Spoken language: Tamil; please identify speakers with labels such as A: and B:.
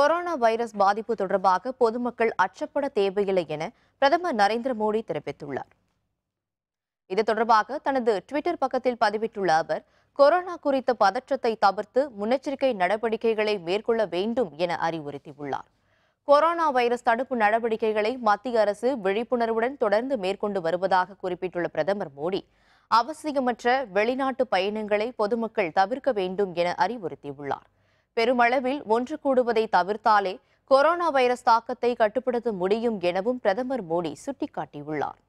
A: கொரோனா வைரஸ் பாதிப்பு தொடர்பாக பொதுமக்கள் அச்சப்பட தேவையில்லை என பிரதமர் நரேந்திர மோடி தெரிவித்துள்ளார் இது தொடர்பாக தனது டுவிட்டர் பக்கத்தில் பதிவிட்டுள்ள அவர் கொரோனா குறித்த பதற்றத்தை தவிர்த்து முன்னெச்சரிக்கை நடவடிக்கைகளை மேற்கொள்ள வேண்டும் என அறிவுறுத்தியுள்ளார் கொரோனா வைரஸ் தடுப்பு நடவடிக்கைகளை மத்திய அரசு விழிப்புணர்வுடன் தொடர்ந்து மேற்கொண்டு வருவதாக குறிப்பிட்டுள்ள பிரதமர் மோடி அவசியமற்ற வெளிநாட்டு பயணங்களை பொதுமக்கள் தவிர்க்க வேண்டும் என அறிவுறுத்தியுள்ளார் பெருமளவில் ஒன்று கூடுவதை தவிர்த்தாலே கொரோனா வைரஸ் தாக்கத்தை கட்டுப்படுத்த முடியும் எனவும் பிரதமர் மோடி சுட்டிக்காட்டியுள்ளார்